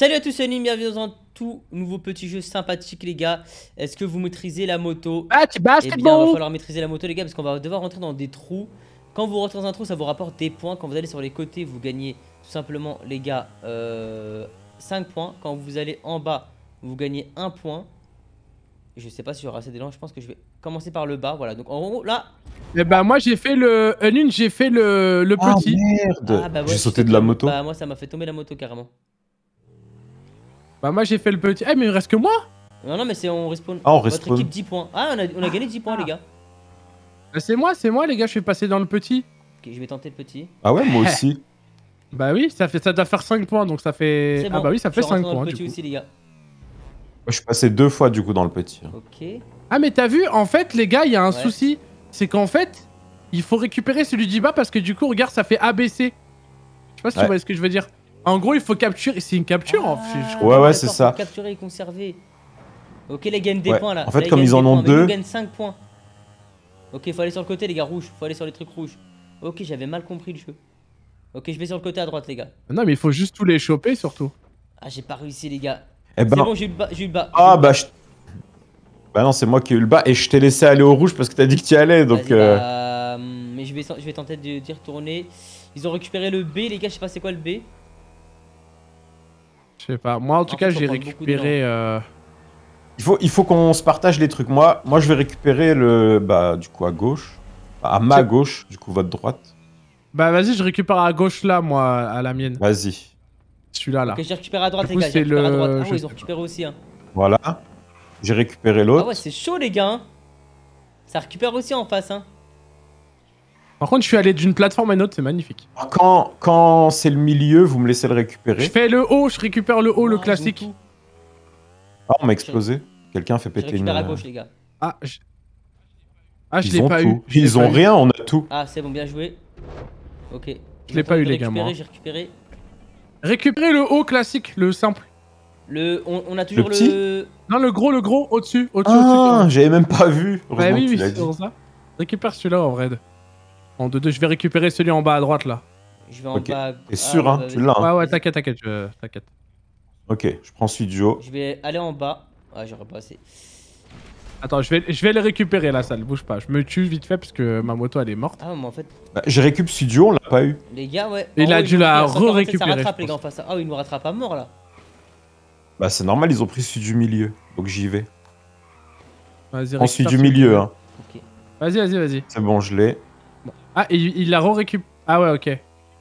Salut à tous, c'est bienvenue dans tout nouveau petit jeu sympathique les gars. Est-ce que vous maîtrisez la moto Ah, tu eh bien, Il va falloir maîtriser la moto les gars parce qu'on va devoir rentrer dans des trous. Quand vous rentrez dans un trou, ça vous rapporte des points. Quand vous allez sur les côtés, vous gagnez tout simplement les gars 5 euh, points. Quand vous allez en bas, vous gagnez 1 point. Je sais pas si j'aurai assez d'élan, je pense que je vais commencer par le bas, voilà. Donc en haut, là... Eh bah moi j'ai fait le... une, j'ai fait le, ah, petit. Ah merde bah J'ai sauté de la moto. Bah moi ça m'a fait tomber la moto carrément. Bah moi j'ai fait le petit. Eh mais il reste que moi Non non mais c'est on respawn. Ah on Votre équipe 10 points. Ah on a, ah. gagné 10 points les gars. Bah c'est moi, c'est moi les gars, je suis passé dans le petit. Ok je vais tenter le petit. Ah ouais moi aussi. bah oui, ça fait ça doit faire 5 points donc ça fait. Ah bah oui ça fait 5 points. les Je suis passé deux fois du coup dans le petit. Hein. Ok. Ah mais t'as vu, en fait les gars, il y a un souci. C'est qu'en fait, il faut récupérer celui du bas parce que du coup, regarde, ça fait ABC. Je sais pas si tu vois ce que je veux dire. En gros, il faut capturer. C'est une capture en fait. Je ah. ouais, ouais, c'est ça. Capturer et conserver. Ok, les gagnent des points là. En fait, comme ils en ont deux. Ils gagnent 5 points. Ok, faut aller sur le côté, les gars, rouge. Faut aller sur les trucs rouges. Ok, j'avais mal compris le jeu. Ok, je vais sur le côté à droite, les gars. Non, mais il faut juste tous les choper surtout. Ah, j'ai pas réussi, les gars. Eh ben, c'est bon, j'ai eu le bas. ah, bah, je... bah non, c'est moi qui ai eu le bas et je t'ai laissé aller au rouge parce que t'as dit que tu allais donc. Euh... Bah, hum, mais je vais, je vais tenter d'y retourner. Ils ont récupéré le B, les gars, je sais pas c'est quoi le B. Je sais pas. Moi, en tout cas, j'ai récupéré. Euh, il faut, il faut qu'on se partage les trucs. Moi, moi, je vais récupérer le. Bah, du coup, à gauche. Bah, à ma gauche, du coup, votre droite. Bah, vas-y, je récupère à gauche là, moi, à la mienne. Vas-y. Celui-là, là. Que j'ai récupéré à droite, à droite. Ah, ils ont récupéré aussi. Hein. Voilà. J'ai récupéré ah l'autre. Ah, ouais, c'est chaud, les gars. Hein. Ça récupère aussi en face, hein. Par contre, je suis allé d'une plateforme à une autre, c'est magnifique. Ah, quand, quand c'est le milieu, vous me laissez le récupérer. Je fais le haut, je récupère le haut, le classique. Ah, on m'a explosé. Quelqu'un fait péter une. les gars. Ah, je. Ah, je l'ai pas eu. Ils ont rien, on a tout. Ah, c'est bon, bien joué. Ok. Je l'ai pas eu, les gars, moi. Récupérez le haut classique, le simple. Le, on, a toujours le, petit Non, le gros, le gros, au-dessus. Au ah, au j'avais même pas vu. Bah oui, oui, c'est ça. Récupère celui-là en vrai. En je vais récupérer celui en bas à droite là. Je vais en bas T'es sûr, hein ah, Tu l'as. Hein. Ouais, ouais, t'inquiète, t'inquiète, je... t'inquiète. Ok, je prends celui du haut. Je vais aller en bas. Ah, j'aurais pas assez. Attends, je vais, je vais le récupérer la salle, bouge pas. Je me tue vite fait parce que ma moto elle est morte. Ah, mais en fait. Bah, je récup studio, on l'a pas eu. Les gars, ouais. Il a dû la re-récupérer. Ça rattrape les gars face. Ah oh, il nous rattrape à mort là. Bah, c'est normal, ils ont pris celui du milieu. Donc j'y vais. Vas-y, on du milieu, hein. Vas-y, vas-y, vas-y. C'est bon, je l'ai. Ah, il la re-récup. Ah ouais, ok.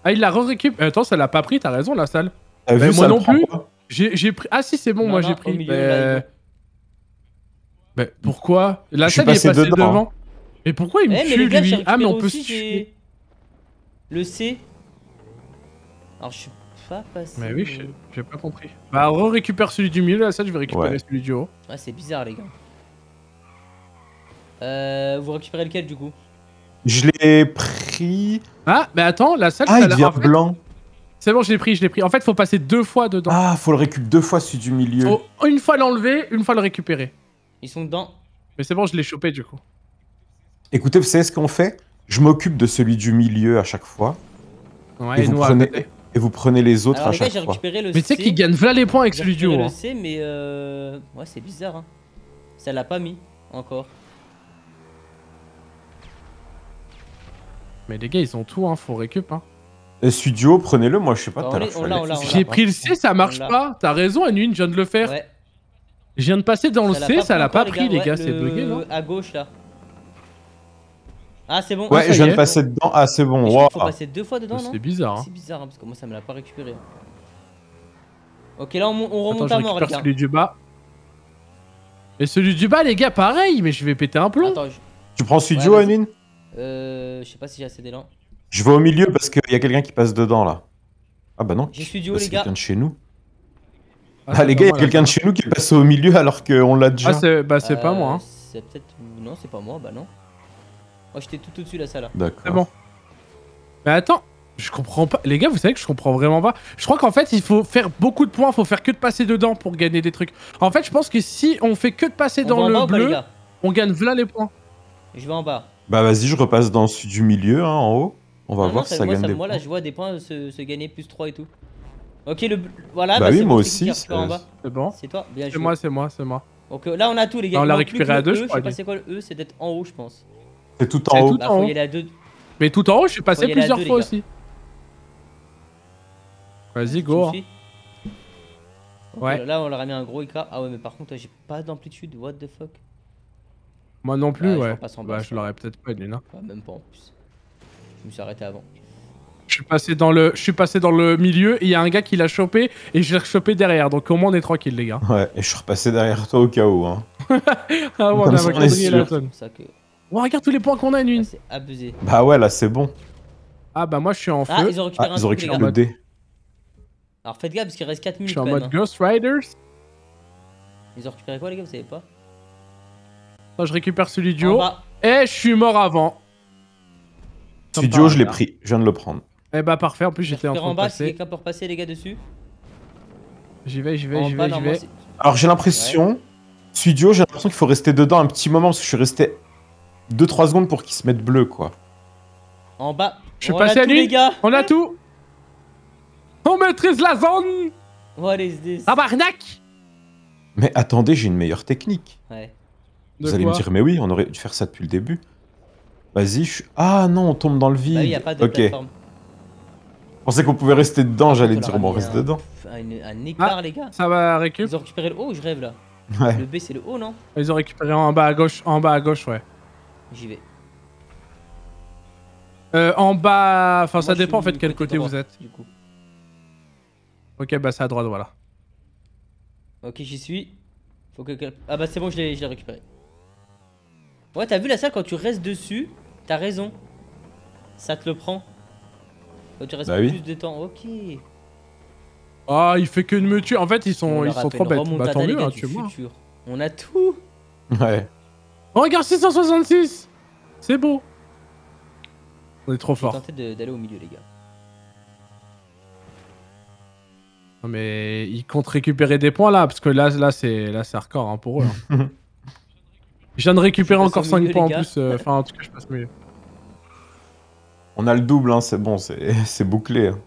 Ah, il la re-récup. Euh, attends, ça l'a pas pris, t'as raison, la salle. Mais ben, moi non plus. J'ai pris. Ah si, c'est bon, moi j'ai pris. Mais... Ben, ben, pourquoi La salle est passée devant. Mais pourquoi il me eh, tue lui Ah, mais on peut se tuer. Le C. Alors je suis pas passé. Mais oui, j'ai pas compris. Bah, re-récupère celui du milieu, la salle, je vais récupérer celui du haut. Ouais, c'est bizarre, les gars. Euh, vous récupérez lequel du coup je l'ai pris. Ah, mais attends, la salle. Ah, il devient blanc. C'est bon, je l'ai pris, je l'ai pris. En fait, faut passer deux fois dedans. Ah, faut le récupérer deux fois celui du milieu. Faut une fois l'enlever, une fois le récupérer. Ils sont dedans. Mais c'est bon, je l'ai chopé du coup. Écoutez, vous savez ce qu'on fait Je m'occupe de celui du milieu à chaque fois. Ouais, et, vous prenez, et vous prenez les autres à chaque fois. mais tu sais qu'il gagne là les points avec celui du haut. mais euh... ouais, c'est bizarre. Hein. Ça l'a pas mis encore. Mais les gars, ils ont tout, hein, faut récup. Hein. Et studio, prenez-le, moi je sais pas. tout à J'ai pris le C, ça marche pas. T'as raison, Anuin, je viens de le faire. Je viens de passer dans le C, ça l'a pas pris, les gars, c'est bugué, non À gauche là. Ah, c'est bon. Ouais, ah, je viens de passer dedans. Ah, c'est bon. Wow. Faut passer deux fois dedans, non hein. C'est bizarre. C'est hein, bizarre, parce que moi ça me l'a pas récupéré. Ok, là on, remonte à mort, les gars. celui du bas. Et celui du bas, les gars, pareil, mais je vais péter un plomb. Tu prends studio, ouais, euh, je sais pas si j'ai assez d'élan. Je vais au milieu parce qu'il y a quelqu'un qui passe dedans là. Ah bah non. Je suis bah, quelqu'un de chez nous. Ah, ah les gars, il y a quelqu'un de chez nous qui passe au milieu alors qu'on l'a déjà. Ah, c'est bah, pas moi. Hein. Euh, c'est peut-être. Non, c'est pas moi, bah non. Moi, j'étais tout au-dessus de la salle. D'accord. Mais attends, je comprends pas. Les gars, vous savez que je comprends vraiment pas. Je crois qu'en fait, il faut faire beaucoup de points, faut faire que de passer dedans pour gagner des trucs. En fait, je pense que si on fait que de passer dans le bleu, on gagne v'là les points. Je vais en bas. Bah vas-y, je repasse dans du milieu, hein, en haut. On va voir si ça gagne des Moi, là, je vois des points se, gagner plus 3 et tout. Ok, le... Voilà, bah, bah oui, moi aussi. C'est bon. C'est toi, bien joué. C'est moi, c'est moi, c'est moi. Ok, euh, là, on a tout, les gars. on l'a récupéré à deux, e, je crois. c'est quoi le E, c'est d'être en haut, je pense. C'est tout en haut. Mais tout en haut, je suis passé plusieurs fois aussi. Vas-y, go. Hein. Ouais. Euh, là, on leur a mis un gros écart. Ah ouais, mais par contre, j'ai pas d'amplitude. What the fuck moi non plus, ouais. Je, bah, je l'aurais peut-être pas aidé, non. même pas en plus. Je me suis arrêté avant. Je suis passé dans le, je suis passé dans le milieu et il y a un gars qui l'a chopé et je l'ai chopé derrière. Donc au moins on est tranquille les gars. Ouais, et je suis repassé derrière toi au cas où. Hein. ah ouais, on, avait on la oh, regarde tous les points qu'on a, Nune. Ah, c'est abusé. Bah ouais, là c'est bon. Ah bah moi je suis en ah, feu. Ah, ils ont récupéré, ah, un ils ont récupéré le D. Alors faites gaffe parce qu'il reste 4 minutes. Je suis en mode Ghost Riders. Ils ont récupéré quoi les gars, vous savez pas je récupère celui du haut. Et je suis mort avant. studio je l'ai pris. Je viens de le prendre. Eh bah parfait, en plus j'étais en train de passer. quelqu'un pour passer, les gars dessus J'y vais, j'y vais, j'y vais, j'y vais. Alors j'ai l'impression, studio j'ai l'impression qu'il faut rester dedans un petit moment parce que je suis resté 2-3 secondes pour qu'il se mette bleu quoi. En bas. Je suis passé à lui, on a tout. On maîtrise la zone What is this Mais attendez, j'ai une meilleure technique. Ouais vous allez me dire, mais oui, on aurait dû faire ça depuis le début. Vas-y, je suis... Ah non, on tombe dans le bah vide. Bah pas de ok. Je pensais qu'on pouvait rester dedans, j'allais dire, bon, on reste dedans. Un, ah, écart, les gars. Ça va récupérer. Ils ont récupéré le haut, je rêve là. Ouais. Le B, c'est le haut, non Ils ont récupéré en bas à gauche, en bas à gauche, ouais. J'y vais. Euh, en bas, enfin, ça dépend en fait quel côté vous êtes. Du coup. Ok, bah c'est à droite, voilà. Ok, j'y suis. Faut que. Ah bah c'est bon, je l'ai récupéré. Ouais, t'as vu la salle, quand tu restes dessus, t'as raison. Ça te le prend. Quand tu restes bah plus de temps, ok. Ah, il fait que de me tuer. En fait, ils sont, ils sont trop bêtes. Bah tant mieux, hein, tu vois On a tout. Ouais. Oh, regarde 666 C'est beau On est trop fort. tenter d'aller au milieu, les gars. Non mais ils comptent récupérer des points là, parce que là, c'est là c'est hein, pour eux. Hein. Je viens de récupérer encore 5 points en plus. Euh, enfin, en tout cas, je passe mieux. On a le double, hein, c'est bon, c'est bouclé. Hein.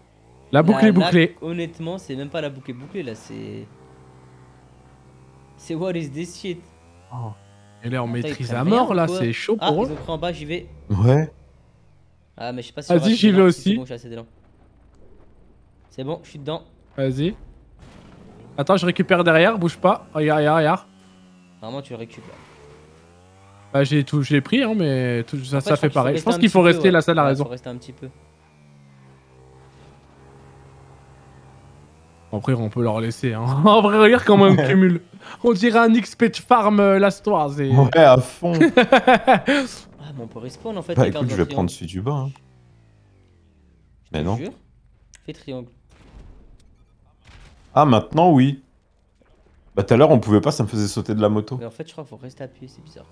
La boucle est bouclée. honnêtement, c'est même pas la boucle est bouclée, là, c'est. C'est what is this shit? Oh. Et là, on maîtrise à mort, là, c'est chaud ah, pour ah, eux. me prends en bas, j'y vais. Ouais. Ah, mais je sais pas si Vas-y, ah, j'y vais aussi. C'est bon, je suis dedans. Vas-y. Attends, je récupère derrière, bouge pas. Regarde, regarde, regarde. Normalement, tu le récupères. Bah, j'ai tout, j'ai pris, hein, mais tout, ça, ça fait pareil. Je pense qu'il faut rester là, la a raison. Faut rester un petit peu. Après, on peut leur laisser. Hein. en vrai, regarde comment on cumule. On dirait un XP de farm euh, last Ouais, à fond. ah, mais on peut respawn en fait. Bah, écoute, je vais prendre celui du bas. Hein. Mais non. Fais triangle. Ah, maintenant, oui. Bah, tout à l'heure, on pouvait pas, ça me faisait sauter de la moto. Mais en fait, je crois qu'il faut rester appuyé, c'est bizarre.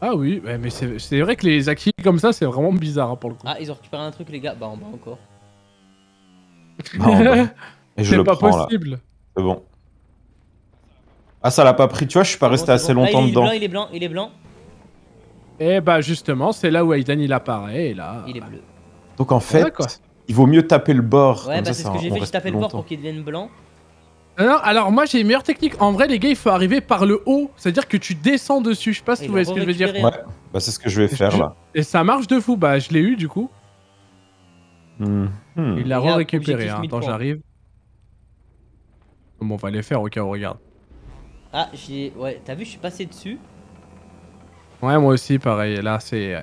Ah oui, mais c'est vrai que les acquis comme ça, c'est vraiment bizarre hein, pour le coup. Ah, ils ont récupéré un truc, les gars. Bah, en bas encore. Bah, pas possible. C'est bon. Ah, ça l'a pas pris, tu vois, je suis pas resté assez longtemps dedans. il dedans. Blanc, il est blanc, il est blanc. Et eh bah, justement, c'est là où Aiden il apparaît, et là. Il est bleu. Donc en fait, il vaut mieux taper le bord. Ouais, bah, c'est ce que hein. j'ai fait, j'ai tapé le bord pour qu'il devienne blanc. Non, alors moi j'ai une meilleure technique. En vrai, les gars, il faut arriver par le haut. C'est-à-dire que tu descends dessus. Je sais pas si vous voyez ce que je veux dire. Hein. Ouais, bah, c'est ce que je vais faire là. Et ça marche de fou. Bah, je l'ai eu du coup. Mhm. Il l'a re-récupéré. Hein. Attends, j'arrive. Bon, on va les faire au cas où, regarde. Ah, j'ai. Ouais, t'as vu, je suis passé dessus. Ouais, moi aussi, pareil. Là, c'est.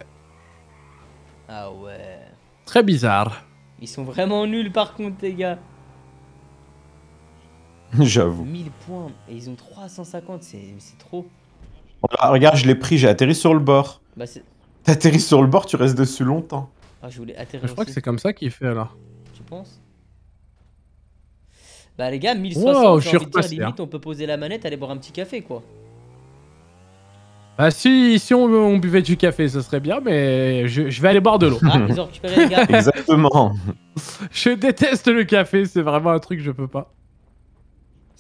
Ah ouais. Très bizarre. Ils sont vraiment nuls par contre, les gars. J'avoue. 1000 points et ils ont 350, c'est trop. regarde, je l'ai pris, j'ai atterri sur le bord. Bah, T'atterris sur le bord, tu restes dessus longtemps. Ah, je voulais atterrir. Je crois que c'est comme ça qu'il fait alors. Tu penses Bah, les gars, 1650 wow, je suis limite, hein. on peut poser la manette, aller boire un petit café quoi. Bah, si, si on, buvait du café, ce serait bien, mais je, je vais aller boire de l'eau. Ah, ils ont récupéré les gars. Exactement. je déteste le café, c'est vraiment un truc que je peux pas.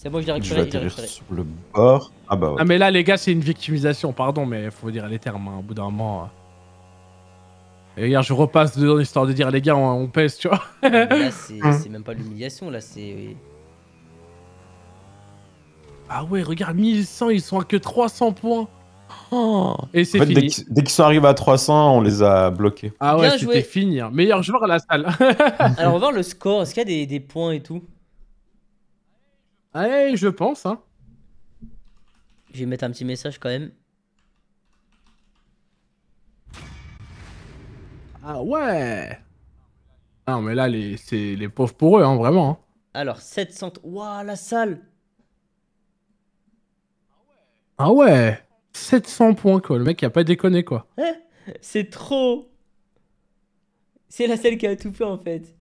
C'est moi, je dirais que Je vais sur le bord. Ah bah Ah mais là, les gars, c'est une victimisation, pardon, mais faut dire les termes, hein, au bout d'un moment. Hein. Et regarde, je repasse dedans histoire de dire, les gars, on, pèse, tu vois. Ah, là, hein c'est même pas l'humiliation, là, c'est. Ah ouais, regarde, 1100, ils sont à que 300 points. Oh. et c'est fini. Dès qu'ils sont arrivés à 300, on les a bloqués. Ah ouais, c'était fini. Meilleur joueur à la salle. Alors, on va voir le score. Est-ce qu'il y a des points et tout Allez, je pense, hein. Je vais mettre un petit message quand même. Ah ouais Non mais là, les... c'est les pauvres pour eux, hein, vraiment. Hein. Alors, 700... Waouh, la salle Ah ouais 700 points, quoi. Le mec, il a pas déconné, quoi. c'est trop C'est la salle qui a tout fait, en fait.